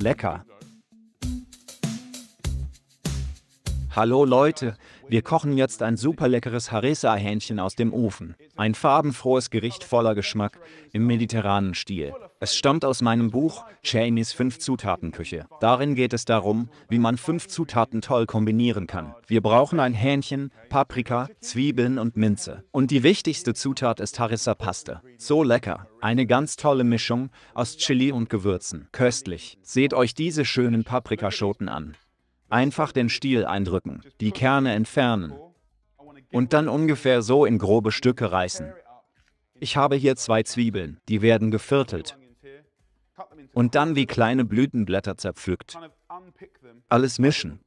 lecker. Hallo Leute, wir kochen jetzt ein super leckeres Harissa-Hähnchen aus dem Ofen. Ein farbenfrohes Gericht voller Geschmack im mediterranen Stil. Es stammt aus meinem Buch Jamies 5 Zutaten Küche. Darin geht es darum, wie man fünf Zutaten toll kombinieren kann. Wir brauchen ein Hähnchen, Paprika, Zwiebeln und Minze. Und die wichtigste Zutat ist Harissa-Paste. So lecker. Eine ganz tolle Mischung aus Chili und Gewürzen. Köstlich. Seht euch diese schönen Paprikaschoten an. Einfach den Stiel eindrücken, die hm. Kerne entfernen und dann ungefähr so in grobe Stücke reißen. Ich habe hier zwei Zwiebeln, die werden geviertelt und dann wie kleine Blütenblätter zerpflückt. Alles mischen.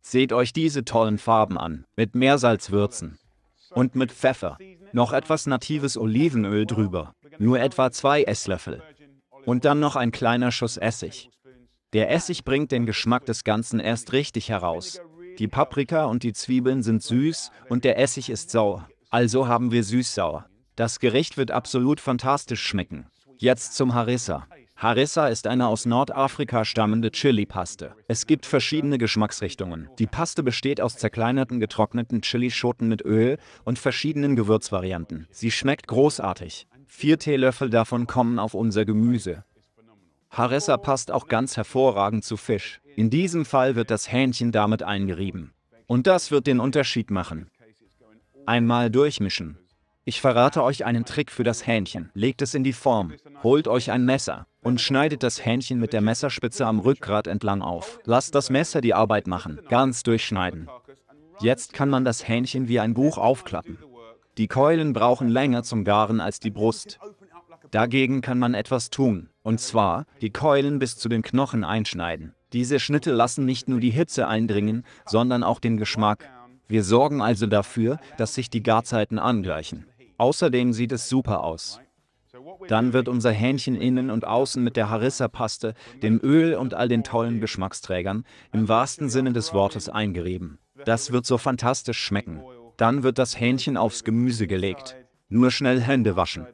Seht euch diese tollen Farben an, mit Meersalzwürzen und mit Pfeffer. Noch etwas natives Olivenöl drüber, nur etwa zwei Esslöffel. Und dann noch ein kleiner Schuss Essig. Der Essig bringt den Geschmack des Ganzen erst richtig heraus. Die Paprika und die Zwiebeln sind süß und der Essig ist sauer. Also haben wir süß-sauer. Das Gericht wird absolut fantastisch schmecken. Jetzt zum Harissa. Harissa ist eine aus Nordafrika stammende Chili-Paste. Es gibt verschiedene Geschmacksrichtungen. Die Paste besteht aus zerkleinerten getrockneten Chilischoten mit Öl und verschiedenen Gewürzvarianten. Sie schmeckt großartig. Vier Teelöffel davon kommen auf unser Gemüse. Harissa passt auch ganz hervorragend zu Fisch. In diesem Fall wird das Hähnchen damit eingerieben. Und das wird den Unterschied machen. Einmal durchmischen. Ich verrate euch einen Trick für das Hähnchen. Legt es in die Form, holt euch ein Messer und schneidet das Hähnchen mit der Messerspitze am Rückgrat entlang auf. Lasst das Messer die Arbeit machen, ganz durchschneiden. Jetzt kann man das Hähnchen wie ein Buch aufklappen. Die Keulen brauchen länger zum Garen als die Brust. Dagegen kann man etwas tun, und zwar die Keulen bis zu den Knochen einschneiden. Diese Schnitte lassen nicht nur die Hitze eindringen, sondern auch den Geschmack. Wir sorgen also dafür, dass sich die Garzeiten angleichen. Außerdem sieht es super aus. Dann wird unser Hähnchen innen und außen mit der Harissa-Paste, dem Öl und all den tollen Geschmacksträgern im wahrsten Sinne des Wortes eingerieben. Das wird so fantastisch schmecken. Dann wird das Hähnchen aufs Gemüse gelegt. Nur schnell Hände waschen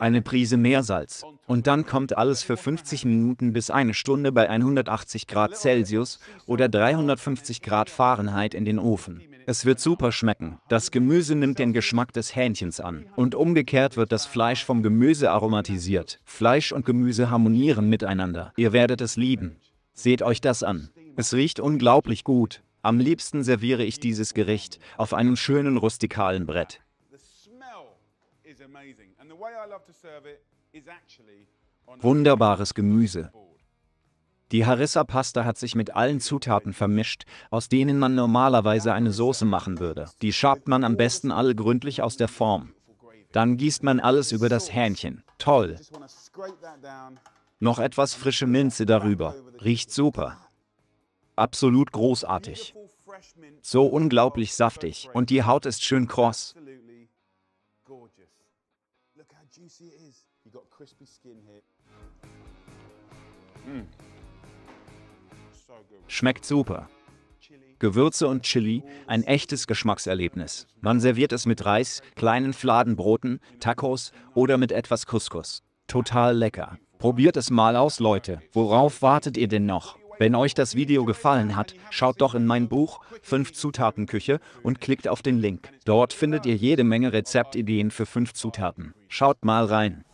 eine Prise Meersalz und dann kommt alles für 50 Minuten bis eine Stunde bei 180 Grad Celsius oder 350 Grad Fahrenheit in den Ofen. Es wird super schmecken. Das Gemüse nimmt den Geschmack des Hähnchens an und umgekehrt wird das Fleisch vom Gemüse aromatisiert. Fleisch und Gemüse harmonieren miteinander. Ihr werdet es lieben. Seht euch das an. Es riecht unglaublich gut. Am liebsten serviere ich dieses Gericht auf einem schönen rustikalen Brett. Wunderbares Gemüse. Die Harissa-Pasta hat sich mit allen Zutaten vermischt, aus denen man normalerweise eine Soße machen würde. Die schabt man am besten alle gründlich aus der Form. Dann gießt man alles über das Hähnchen. Toll. Noch etwas frische Minze darüber. Riecht super. Absolut großartig. So unglaublich saftig und die Haut ist schön kross juicy it is. You've got crispy skin here. Mm. Schmeckt super. Gewürze und Chili, ein echtes Geschmackserlebnis. Man serviert es mit Reis, kleinen Fladenbroten, Tacos oder mit etwas Couscous. Total lecker. Probiert es mal aus, Leute. Worauf wartet ihr denn noch? Wenn euch das Video gefallen hat, schaut doch in mein Buch 5 Zutaten Küche und klickt auf den Link. Dort findet ihr jede Menge Rezeptideen für 5 Zutaten. Schaut mal rein.